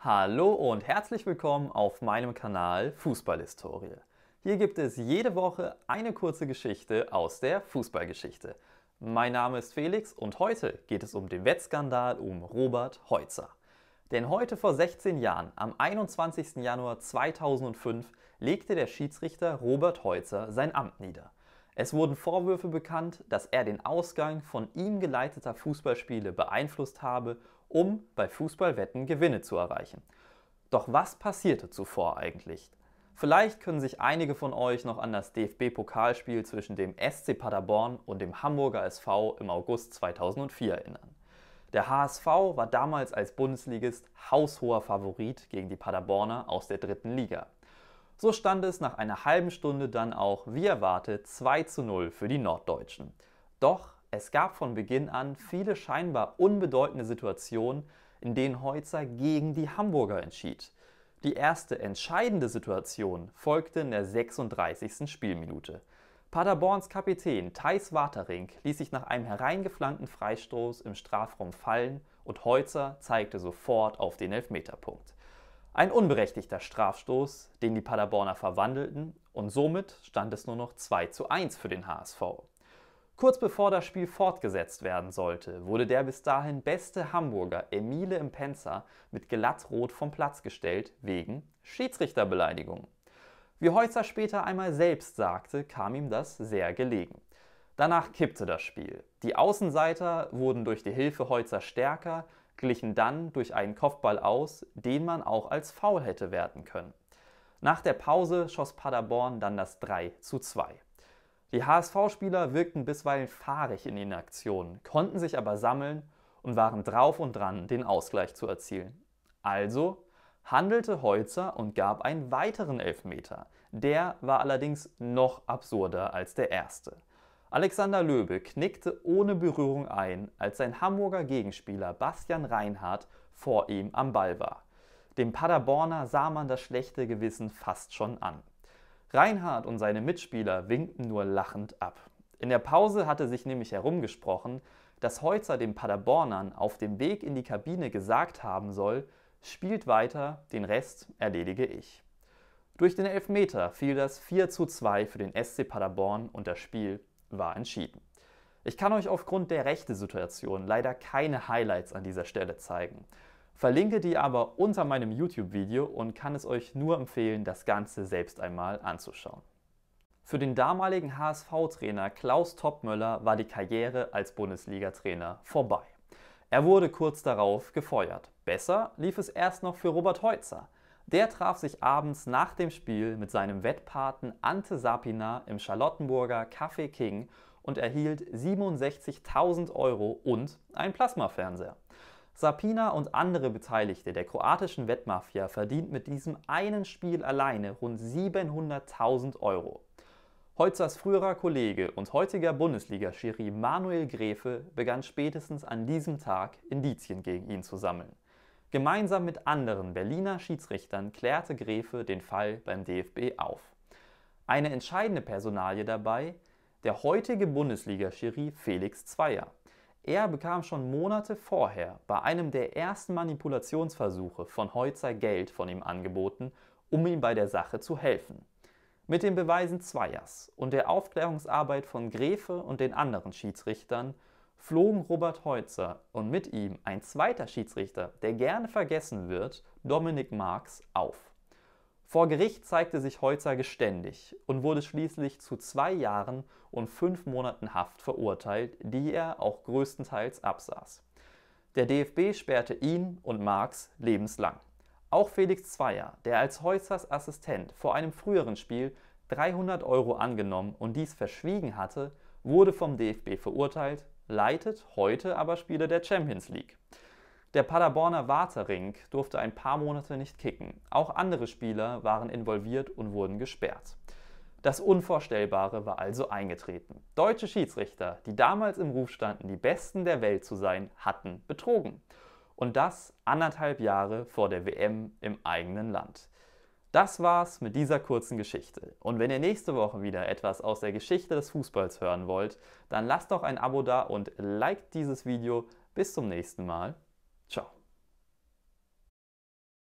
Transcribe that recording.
Hallo und herzlich willkommen auf meinem Kanal Fußballhistorie. Hier gibt es jede Woche eine kurze Geschichte aus der Fußballgeschichte. Mein Name ist Felix und heute geht es um den Wettskandal um Robert Heutzer. Denn heute vor 16 Jahren, am 21. Januar 2005, legte der Schiedsrichter Robert Heutzer sein Amt nieder. Es wurden Vorwürfe bekannt, dass er den Ausgang von ihm geleiteter Fußballspiele beeinflusst habe um bei Fußballwetten Gewinne zu erreichen. Doch was passierte zuvor eigentlich? Vielleicht können sich einige von euch noch an das DFB-Pokalspiel zwischen dem SC Paderborn und dem Hamburger SV im August 2004 erinnern. Der HSV war damals als Bundesligist haushoher Favorit gegen die Paderborner aus der dritten Liga. So stand es nach einer halben Stunde dann auch, wie erwartet, 2 zu 0 für die Norddeutschen. Doch es gab von Beginn an viele scheinbar unbedeutende Situationen, in denen Heutzer gegen die Hamburger entschied. Die erste entscheidende Situation folgte in der 36. Spielminute. Paderborns Kapitän Thais Watering ließ sich nach einem hereingeflankten Freistoß im Strafraum fallen und Heutzer zeigte sofort auf den Elfmeterpunkt. Ein unberechtigter Strafstoß, den die Paderborner verwandelten und somit stand es nur noch 2 zu 1 für den HSV. Kurz bevor das Spiel fortgesetzt werden sollte, wurde der bis dahin beste Hamburger Emile Impenzer mit Glattrot vom Platz gestellt wegen Schiedsrichterbeleidigung. Wie Heutzer später einmal selbst sagte, kam ihm das sehr gelegen. Danach kippte das Spiel. Die Außenseiter wurden durch die Hilfe Heutzer stärker, glichen dann durch einen Kopfball aus, den man auch als Foul hätte werten können. Nach der Pause schoss Paderborn dann das 3 zu 2. Die HSV-Spieler wirkten bisweilen fahrig in den Aktionen, konnten sich aber sammeln und waren drauf und dran, den Ausgleich zu erzielen. Also handelte Holzer und gab einen weiteren Elfmeter. Der war allerdings noch absurder als der erste. Alexander Löbe knickte ohne Berührung ein, als sein Hamburger Gegenspieler Bastian Reinhardt vor ihm am Ball war. Dem Paderborner sah man das schlechte Gewissen fast schon an. Reinhard und seine Mitspieler winkten nur lachend ab. In der Pause hatte sich nämlich herumgesprochen, dass Heutzer den Paderbornern auf dem Weg in die Kabine gesagt haben soll, spielt weiter, den Rest erledige ich. Durch den Elfmeter fiel das 4 zu 2 für den SC Paderborn und das Spiel war entschieden. Ich kann euch aufgrund der rechten situation leider keine Highlights an dieser Stelle zeigen verlinke die aber unter meinem YouTube-Video und kann es euch nur empfehlen, das Ganze selbst einmal anzuschauen. Für den damaligen HSV-Trainer Klaus Toppmöller war die Karriere als Bundesliga-Trainer vorbei. Er wurde kurz darauf gefeuert. Besser lief es erst noch für Robert Heutzer. Der traf sich abends nach dem Spiel mit seinem Wettpaten Ante Sapina im Charlottenburger Café King und erhielt 67.000 Euro und einen Plasmafernseher. Sapina und andere Beteiligte der kroatischen Wettmafia verdient mit diesem einen Spiel alleine rund 700.000 Euro. Holzers früherer Kollege und heutiger Bundesliga-Schiri Manuel Gräfe begann spätestens an diesem Tag Indizien gegen ihn zu sammeln. Gemeinsam mit anderen Berliner Schiedsrichtern klärte Gräfe den Fall beim DFB auf. Eine entscheidende Personalie dabei der heutige Bundesliga-Schiri Felix Zweier. Er bekam schon Monate vorher bei einem der ersten Manipulationsversuche von Heutzer Geld von ihm angeboten, um ihm bei der Sache zu helfen. Mit den Beweisen Zweiers und der Aufklärungsarbeit von Grefe und den anderen Schiedsrichtern flogen Robert Heutzer und mit ihm ein zweiter Schiedsrichter, der gerne vergessen wird, Dominik Marx, auf. Vor Gericht zeigte sich Heutzer geständig und wurde schließlich zu zwei Jahren und fünf Monaten Haft verurteilt, die er auch größtenteils absaß. Der DFB sperrte ihn und Marx lebenslang. Auch Felix Zweier, der als Heutzers Assistent vor einem früheren Spiel 300 Euro angenommen und dies verschwiegen hatte, wurde vom DFB verurteilt, leitet heute aber Spiele der Champions League. Der Paderborner Watering durfte ein paar Monate nicht kicken. Auch andere Spieler waren involviert und wurden gesperrt. Das Unvorstellbare war also eingetreten. Deutsche Schiedsrichter, die damals im Ruf standen, die Besten der Welt zu sein, hatten betrogen. Und das anderthalb Jahre vor der WM im eigenen Land. Das war's mit dieser kurzen Geschichte. Und wenn ihr nächste Woche wieder etwas aus der Geschichte des Fußballs hören wollt, dann lasst doch ein Abo da und liked dieses Video. Bis zum nächsten Mal. Ciao